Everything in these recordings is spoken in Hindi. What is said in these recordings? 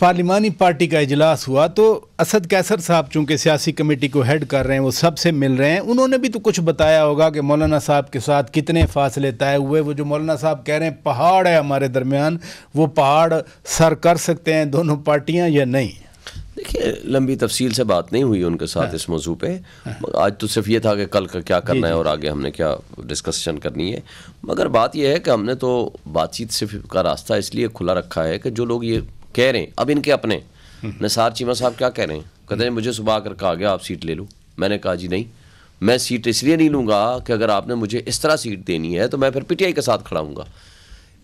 पार्लिमानी पार्टी का इजलास हुआ तो असद कैसर साहब चूँकि सियासी कमेटी को हेड कर रहे हैं वो सब से मिल रहे हैं उन्होंने भी तो कुछ बताया होगा कि मौलाना साहब के साथ कितने फासले तय हुए वो जो मौलाना साहब कह रहे हैं पहाड़ है हमारे दरमियान वो पहाड़ सर कर सकते हैं दोनों पार्टियाँ या नहीं देखिए लंबी तफसील से बात नहीं हुई उनके साथ हाँ। इस मौजू पर हाँ। आज तो सिर्फ ये था कि कल का क्या करना है और आगे हमने क्या डिस्कशन करनी है मगर बात यह है कि हमने तो बातचीत से का रास्ता इसलिए खुला रखा है कि जो लोग ये कह रहे हैं अब इनके अपने निसार चीमा साहब क्या कह रहे हैं कहते हैं मुझे सुबह आकर कहा गया आप सीट ले लो मैंने कहा जी नहीं मैं सीट इसलिए नहीं लूँगा कि अगर आपने मुझे इस तरह सीट देनी है तो मैं फिर पी के साथ खड़ा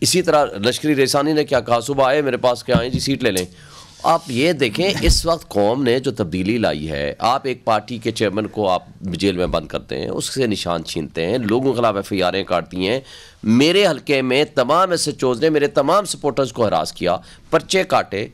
इसी तरह लश्करी रेसानी ने क्या कहा सुबह आए मेरे पास क्या आए जी सीट ले लें आप ये देखें इस वक्त कौम ने जो तब्दीली लाई है आप एक पार्टी के चेयरमैन को आप जेल में बंद करते हैं उससे निशान छीनते हैं लोगों के खिलाफ एफ आई आरें काटती हैं मेरे हलके में तमाम एस एच ओज ने मेरे तमाम सपोर्टर्स को हरास किया पर्चे काटे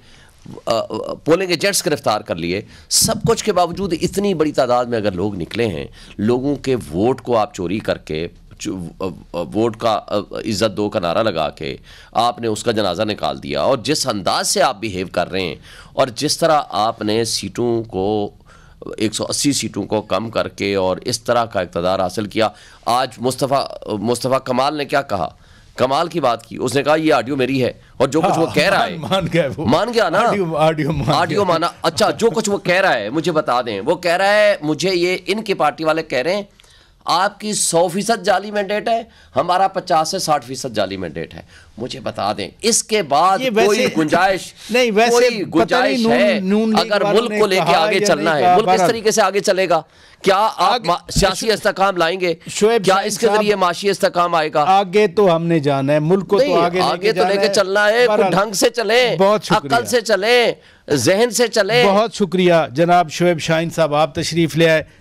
पोलिंग एजेंट्स गिरफ्तार कर लिए सब कुछ के बावजूद इतनी बड़ी तादाद में अगर लोग निकले हैं लोगों के वोट को आप चोरी करके वोट का इज़्ज़त दो का नारा लगा के आपने उसका जनाजा निकाल दिया और जिस अंदाज से आप बिहेव कर रहे हैं और जिस तरह आपने सीटों को 180 सीटों को कम करके और इस तरह का इकतदार हासिल किया आज मुस्तफ़ा मुस्तफ़ा कमाल ने क्या कहा कमाल की बात की उसने कहा ये ऑडियो मेरी है और जो कुछ वो हाँ, कह रहा है मान गया वो मान गया ना ऑडियो ऑडियो मान आडियो माना अच्छा जो कुछ वो कह रहा है मुझे बता दें वो कह रहा है मुझे ये इनके पार्टी वाले कह रहे हैं आपकी सौ फीसद जाली मैंडेट है हमारा पचास से साठ फीसद जाली मैंडेट है मुझे बता दें इसके बाद कोई गुंजाइश नहीं वैसे कोई गुंजाइश है नून अगर मुल्क को लेके आगे चलना है मुल्क इस तरीके से आगे चलेगा क्या आप सियासी इस्तेकाम लाएंगे क्या इसके जरिए माशी इस्तेकाम आएगा आगे तो हमने जाना है मुल्क को तो आगे आगे तो लेके चलना है ढंग से चले अक्ल से चले जहन से चले बहुत शुक्रिया जनाब शुएब शाहिन साहब आप तशरीफ ले आए